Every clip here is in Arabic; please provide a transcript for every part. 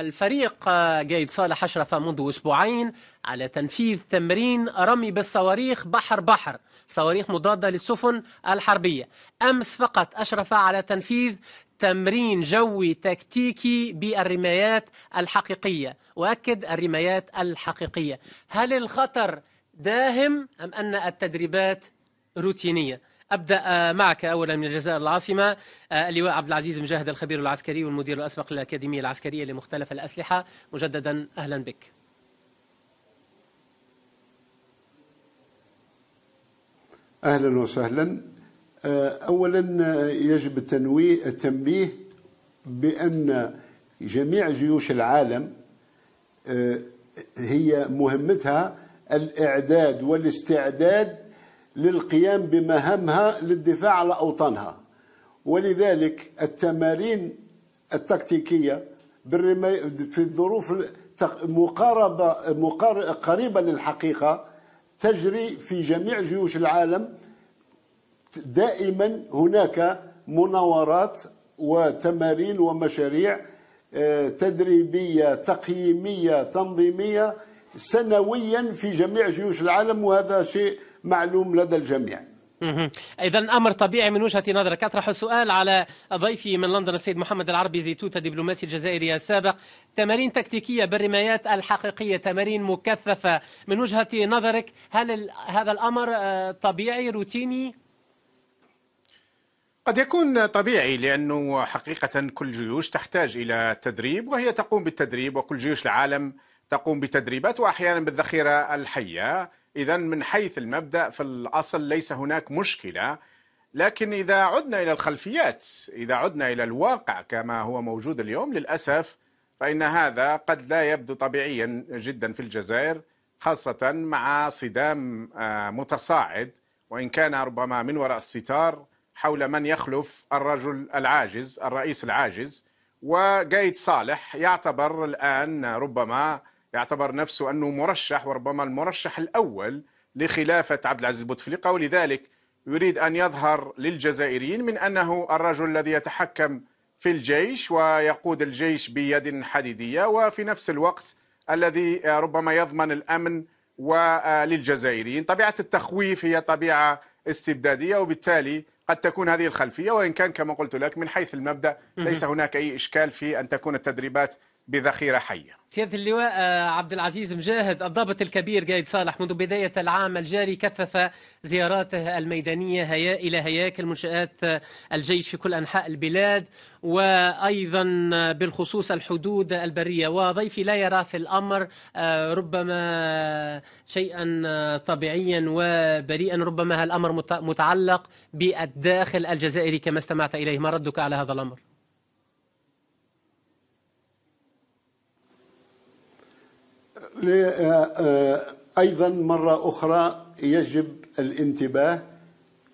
الفريق قايد آه، صالح أشرف منذ أسبوعين على تنفيذ تمرين رمي بالصواريخ بحر بحر صواريخ مضادة للسفن الحربية أمس فقط أشرف على تنفيذ تمرين جوي تكتيكي بالرمايات الحقيقية وأكد الرمايات الحقيقية هل الخطر داهم أم أن التدريبات روتينية ابدا آه، معك اولا من الجزائر العاصمه آه، اللواء عبد العزيز مجاهد الخبير العسكري والمدير الاسبق للاكاديميه العسكريه لمختلف الاسلحه مجددا اهلا بك. اهلا وسهلا آه، اولا يجب التنويه التنبيه بان جميع جيوش العالم هي مهمتها الاعداد والاستعداد للقيام بمهامها للدفاع على أوطانها ولذلك التمارين التكتيكية في الظروف مقاربة قريبة للحقيقة تجري في جميع جيوش العالم دائما هناك مناورات وتمارين ومشاريع آه، تدريبية تقييمية تنظيمية سنويا في جميع جيوش العالم وهذا شيء معلوم لدى الجميع اذا امر طبيعي من وجهه نظرك اطرح سؤال على ضيفي من لندن السيد محمد العربي زيتوت دبلوماسي الجزائري السابق تمارين تكتيكيه بالرمايات الحقيقيه تمارين مكثفه من وجهه نظرك هل هذا الامر آه، طبيعي روتيني قد يكون طبيعي لانه حقيقه كل جيوش تحتاج الى تدريب وهي تقوم بالتدريب وكل جيوش العالم تقوم بتدريبات واحيانا بالذخيره الحيه إذا من حيث المبدأ في الأصل ليس هناك مشكلة لكن إذا عدنا إلى الخلفيات إذا عدنا إلى الواقع كما هو موجود اليوم للأسف فإن هذا قد لا يبدو طبيعيا جدا في الجزائر خاصة مع صدام آه، متصاعد وإن كان ربما من وراء الستار حول من يخلف الرجل العاجز الرئيس العاجز وقايد صالح يعتبر الآن ربما يعتبر نفسه أنه مرشح وربما المرشح الأول لخلافة عبد العزيز بوتفليقة ولذلك يريد أن يظهر للجزائريين من أنه الرجل الذي يتحكم في الجيش ويقود الجيش بيد حديدية وفي نفس الوقت الذي ربما يضمن الأمن وللجزائريين آه، طبيعة التخويف هي طبيعة استبدادية وبالتالي قد تكون هذه الخلفية وإن كان كما قلت لك من حيث المبدأ ليس هناك أي إشكال في أن تكون التدريبات بذخيرة حية سيادة اللواء آه، عبد العزيز مجاهد الضابط الكبير قايد صالح منذ بداية العام الجاري كثف زياراته الميدانية هيا إلى هياكل منشآت آه، الجيش في كل أنحاء البلاد وأيضا آه، بالخصوص الحدود البرية وضيفي لا يرى في الأمر ربما شيئا طبيعيا وبريئا ربما الأمر متعلق بالداخل الجزائري كما استمعت إليه ما ردك على هذا الأمر آه، آه، أيضا مرة أخرى يجب الانتباه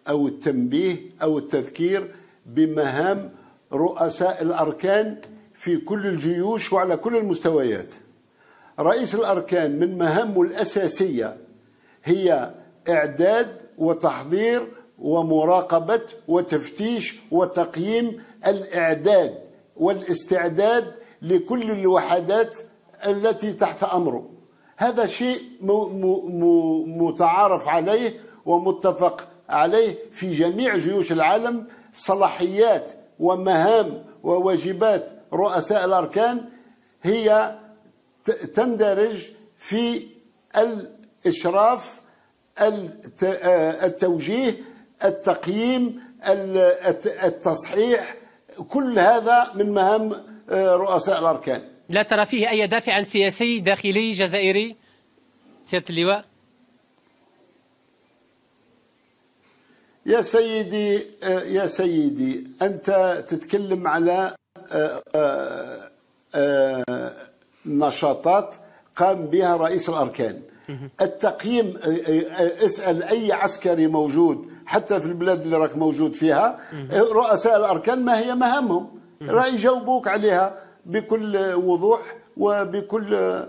أو التنبيه أو التذكير بمهام رؤساء الأركان في كل الجيوش وعلى كل المستويات رئيس الأركان من مهامه الأساسية هي إعداد وتحضير ومراقبة وتفتيش وتقييم الإعداد والاستعداد لكل الوحدات التي تحت امره هذا شيء متعارف عليه ومتفق عليه في جميع جيوش العالم صلاحيات ومهام وواجبات رؤساء الاركان هي تندرج في الاشراف آه، التوجيه التقييم التصحيح كل هذا من مهام آه، رؤساء الاركان لا ترى فيه أي دافع سياسي داخلي جزائري سيادة اللواء يا سيدي آه، يا سيدي أنت تتكلم على آه، آه، نشاطات قام بها رئيس الأركان التقييم اسأل أي عسكري موجود حتى في البلاد اللي راك موجود فيها رؤساء الأركان ما هي مهامهم راي يجاوبوك عليها بكل وضوح وبكل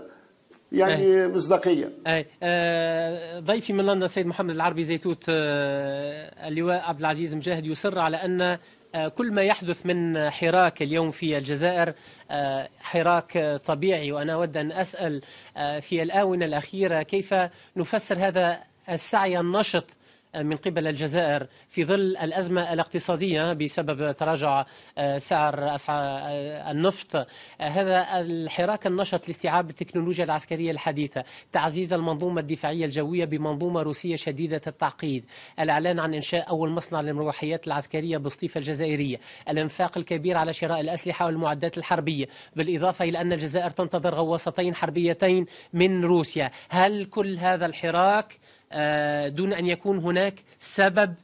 يعني أي. مصداقيه. اي آه ضيفي من لندن السيد محمد العربي زيتوت آه اللواء عبد العزيز مجاهد يصر على ان آه، كل ما يحدث من حراك اليوم في الجزائر آه، حراك طبيعي وأنا أود أن أسأل آه، في الآونة الأخيرة كيف نفسر هذا السعي النشط من قبل الجزائر في ظل الأزمة الاقتصادية بسبب تراجع آه، سعر أسعار آه، النفط آه، هذا الحراك النشط لاستيعاب التكنولوجيا العسكرية الحديثة تعزيز المنظومة الدفاعية الجوية بمنظومة روسية شديدة التعقيد الإعلان عن إنشاء أول مصنع للمروحيات العسكرية بسطيفة الجزائرية الإنفاق الكبير على شراء الأسلحة والمعدات الحربية بالإضافة إلى أن الجزائر تنتظر غواصتين حربيتين من روسيا هل كل هذا الحراك آه، دون أن يكون هناك سبب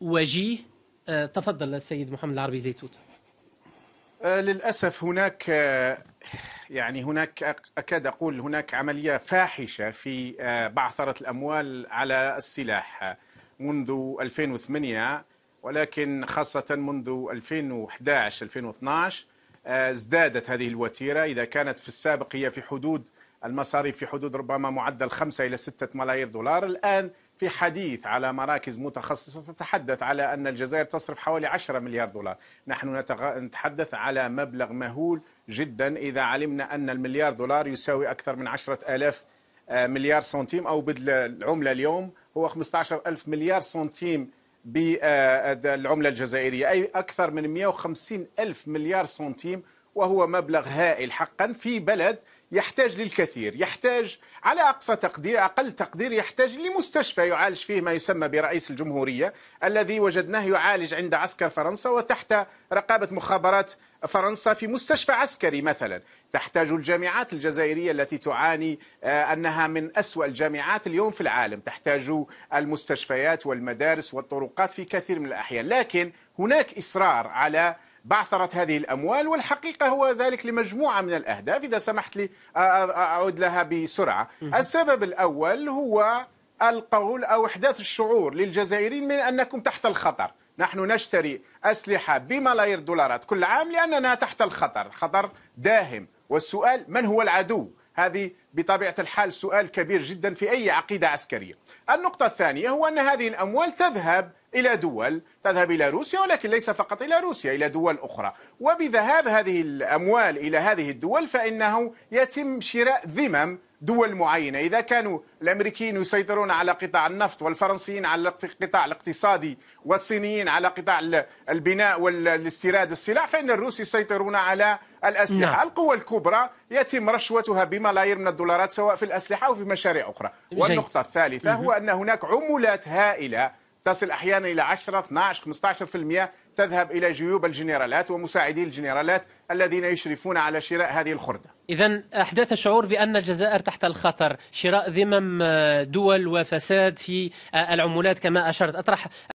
وجيه آه، تفضل السيد محمد العربي زيتوت آه، للأسف هناك يعني هناك أكاد أقول هناك عملية فاحشة في بعثرة الأموال على السلاح منذ 2008 ولكن خاصة منذ 2011 2012 ازدادت هذه الوتيرة إذا كانت في السابق هي في حدود المصاريف في حدود ربما معدل 5 إلى 6 ملايير دولار الآن في حديث على مراكز متخصصة تتحدث على أن الجزائر تصرف حوالي 10 مليار دولار نحن نتحدث على مبلغ مهول جدا إذا علمنا أن المليار دولار يساوي أكثر من 10 ألاف آه، مليار سنتيم أو العملة اليوم هو 15 ألف مليار سنتيم بالعملة آه، الجزائرية أي أكثر من 150 ألف مليار سنتيم وهو مبلغ هائل حقا في بلد يحتاج للكثير يحتاج على أقصى تقدير أقل تقدير يحتاج لمستشفى يعالج فيه ما يسمى برئيس الجمهورية الذي وجدناه يعالج عند عسكر فرنسا وتحت رقابة مخابرات فرنسا في مستشفى عسكري مثلا تحتاج الجامعات الجزائرية التي تعاني آه، أنها من أسوأ الجامعات اليوم في العالم تحتاج المستشفيات والمدارس والطرقات في كثير من الأحيان لكن هناك إصرار على بعثرت هذه الأموال والحقيقة هو ذلك لمجموعة من الأهداف إذا سمحت لي أعود لها بسرعة السبب الأول هو القول أو إحداث الشعور للجزائريين من أنكم تحت الخطر نحن نشتري أسلحة بملايير الدولارات كل عام لأننا تحت الخطر خطر داهم والسؤال من هو العدو هذه بطبيعة الحال سؤال كبير جدا في أي عقيدة عسكرية النقطة الثانية هو أن هذه الأموال تذهب إلى دول تذهب إلى روسيا ولكن ليس فقط إلى روسيا إلى دول أخرى وبذهاب هذه الأموال إلى هذه الدول فإنه يتم شراء ذمم دول معينة إذا كانوا الأمريكيين يسيطرون على قطاع النفط والفرنسيين على القطاع الاقتصادي والصينيين على قطاع البناء والاستيراد السلع فإن الروس يسيطرون على الأسلحة نعم. القوى الكبرى يتم رشوتها بملايير من الدولارات سواء في الأسلحة أو في مشاريع أخرى والنقطة الثالثة هو أن هناك عمولات هائلة تصل احيانا الى 10 12 15% تذهب الى جيوب الجنرالات ومساعدي الجنرالات الذين يشرفون على شراء هذه الخرده. اذا احداث الشعور بان الجزائر تحت الخطر، شراء ذمم آه، دول وفساد في آه، العمولات كما اشرت، اطرح